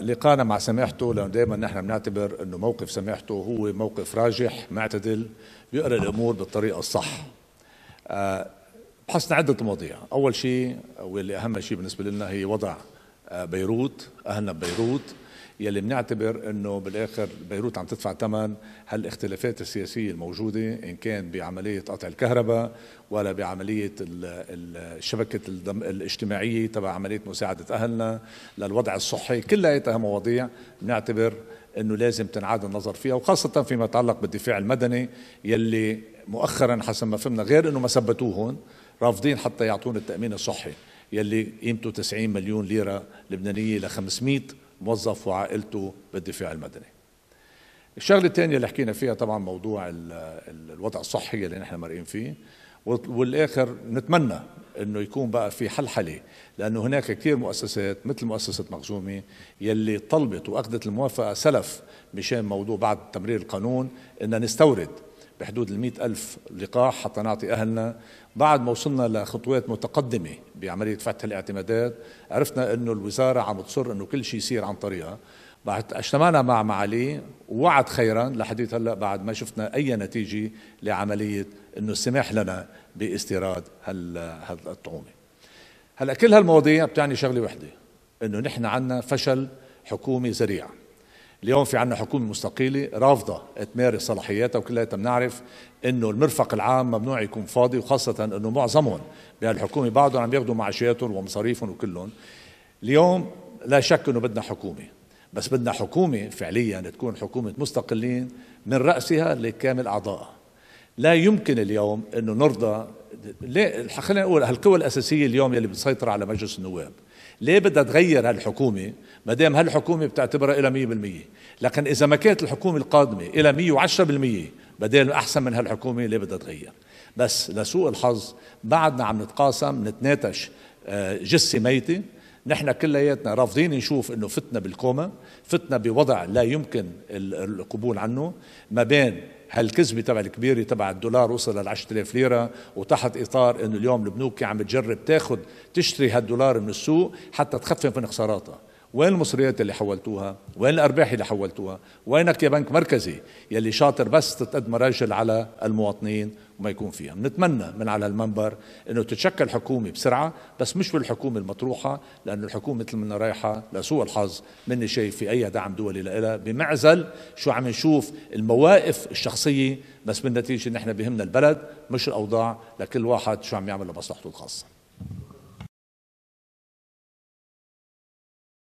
لقانا مع سماحته لانه دائما نحن بنعتبر انه موقف سماحته هو موقف راجح معتدل بيقرا الامور بالطريقه الصح. آه، بحثنا عده مواضيع، اول شيء واللي اهم شيء بالنسبه لنا هي وضع آه، بيروت، اهلنا ببيروت، يلي بنعتبر انه بالاخر بيروت عم تدفع ثمن هالاختلافات السياسيه الموجوده ان كان بعمليه قطع الكهرباء ولا بعمليه الشبكه الاجتماعيه تبع عمليه مساعده اهلنا للوضع الصحي كلها مواضيع بنعتبر انه لازم تنعاد النظر فيها وخاصه فيما يتعلق بالدفاع المدني يلي مؤخرا حسب ما فهمنا غير انه ما ثبتوهن رافضين حتى يعطون التامين الصحي يلي قيمته 90 مليون ليره لبنانيه ل 500 موظف وعائلته بالدفاع المدني الشغله الثانيه اللي حكينا فيها طبعا موضوع الوضع الصحي اللي نحن مرئين فيه والاخر نتمنى انه يكون بقى في حل حلي لانه هناك كثير مؤسسات مثل مؤسسه مخزومي يلي طلبت واخذت الموافقه سلف مشان موضوع بعد تمرير القانون ان نستورد بحدود ال ألف لقاح حتى نعطي أهلنا بعد ما وصلنا لخطوات متقدمة بعملية فتح الاعتمادات عرفنا أنه الوزارة عم تصر أنه كل شيء يصير عن طريقها بعد اجتمعنا مع معالي ووعد خيرا لحديث هلا بعد ما شفنا اي نتيجه لعمليه انه السماح لنا باستيراد هال هالطعومه. هلا كل هالمواضيع بتعني شغله وحده انه نحن عندنا فشل حكومي ذريع اليوم في عندنا حكومة مستقيلة رافضة تمارس صلاحياتها وكلها بنعرف انه المرفق العام ممنوع يكون فاضي وخاصة انه معظمهم بهالحكومة بعدهم عم ياخذوا معاشاتهم ومصاريفهم وكلهم اليوم لا شك انه بدنا حكومة بس بدنا حكومة فعليا تكون حكومة مستقلين من رأسها لكامل أعضائها لا يمكن اليوم انه نرضى خلينا نقول هالقوى الاساسيه اليوم يلي بتسيطر على مجلس النواب ليه بدها تغير هالحكومه ما دام هالحكومه بتعتبرها إلى 100% لكن اذا ما كانت الحكومه القادمه إلى 110% بدل احسن من هالحكومه ليه بدها تغير بس لسوء الحظ بعدنا عم نتقاسم نتناتش آه، جثه ميته نحن كلياتنا رافضين نشوف انه فتنا بالكوما فتنا بوضع لا يمكن القبول عنه ما بين هالكذبه تبع الكبيره تبع الدولار وصل ل 10000 ليره وتحت اطار انه اليوم البنوك عم تجرب تاخذ تشتري هالدولار من السوق حتى تخفف من خساراتها وين المصريات اللي حولتوها وين الارباح اللي حولتوها وينك يا بنك مركزي يلي شاطر بس تتقدم راجل على المواطنين وما يكون فيها بنتمنى من على المنبر انه تتشكل حكومه بسرعه بس مش بالحكومه المطروحه لانه الحكومه مثل ما رايحه لسوء الحظ مني شايف في اي دعم دولي لها بمعزل شو عم نشوف المواقف الشخصيه بس بالنتيجه نحن بهمنا البلد مش الاوضاع لكل واحد شو عم يعمل لمصلحته الخاصه